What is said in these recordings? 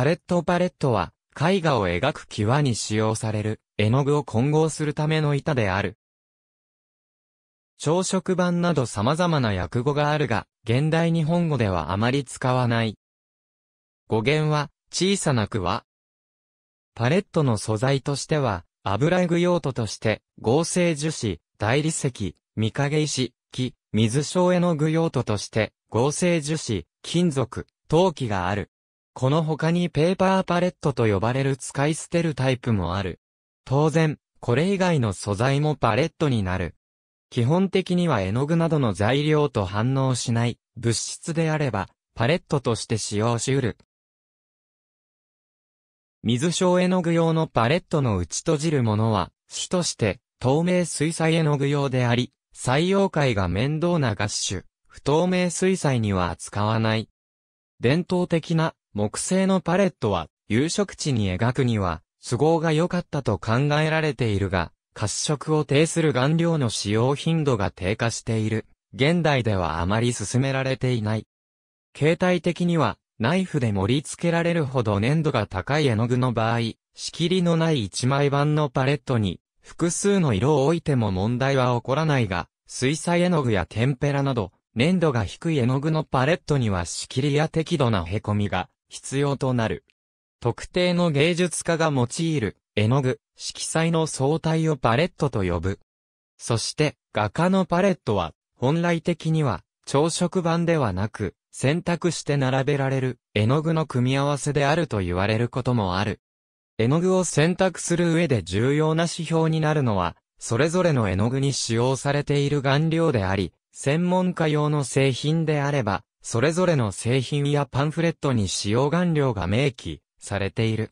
パレットパレットは、絵画を描く際に使用される、絵の具を混合するための板である。朝食版など様々な訳語があるが、現代日本語ではあまり使わない。語源は、小さな句は、パレットの素材としては、油絵具用途として、合成樹脂、大理石、見影石、木、水晶絵の具用途として、合成樹脂、金属、陶器がある。この他にペーパーパレットと呼ばれる使い捨てるタイプもある。当然、これ以外の素材もパレットになる。基本的には絵の具などの材料と反応しない物質であれば、パレットとして使用し得る。水晶絵の具用のパレットの打ち閉じるものは、主として透明水彩絵の具用であり、採用会が面倒なガッシュ、不透明水彩には扱わない。伝統的な木製のパレットは、夕食地に描くには、都合が良かったと考えられているが、褐色を呈する顔料の使用頻度が低下している。現代ではあまり進められていない。形態的には、ナイフで盛り付けられるほど粘度が高い絵の具の場合、仕切りのない一枚版のパレットに、複数の色を置いても問題は起こらないが、水彩絵の具やテンペラなど、粘度が低い絵の具のパレットには仕切りや適度な凹みが必要となる。特定の芸術家が用いる絵の具、色彩の相対をパレットと呼ぶ。そして画家のパレットは本来的には朝食版ではなく選択して並べられる絵の具の組み合わせであると言われることもある。絵の具を選択する上で重要な指標になるのはそれぞれの絵の具に使用されている顔料であり、専門家用の製品であれば、それぞれの製品やパンフレットに使用顔料が明記されている。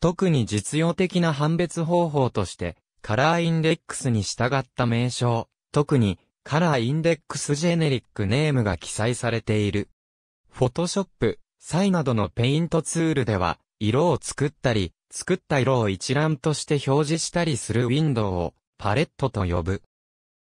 特に実用的な判別方法として、カラーインデックスに従った名称、特にカラーインデックスジェネリックネームが記載されている。フォトショップ、サイなどのペイントツールでは、色を作ったり、作った色を一覧として表示したりするウィンドウをパレットと呼ぶ。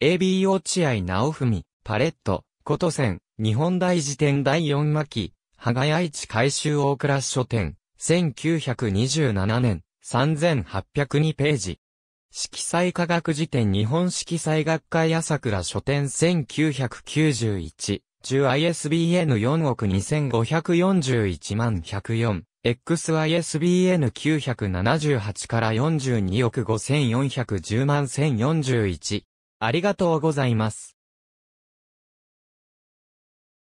AB o ナ合直文、パレット、ことん。日本大辞典第4巻、羽賀やい改修大倉書店、1927年、3802ページ。色彩科学辞典日本色彩学会朝倉書店1991、10ISBN 4億2541万104。XISBN 978から42億5410万1041。ありがとうございます。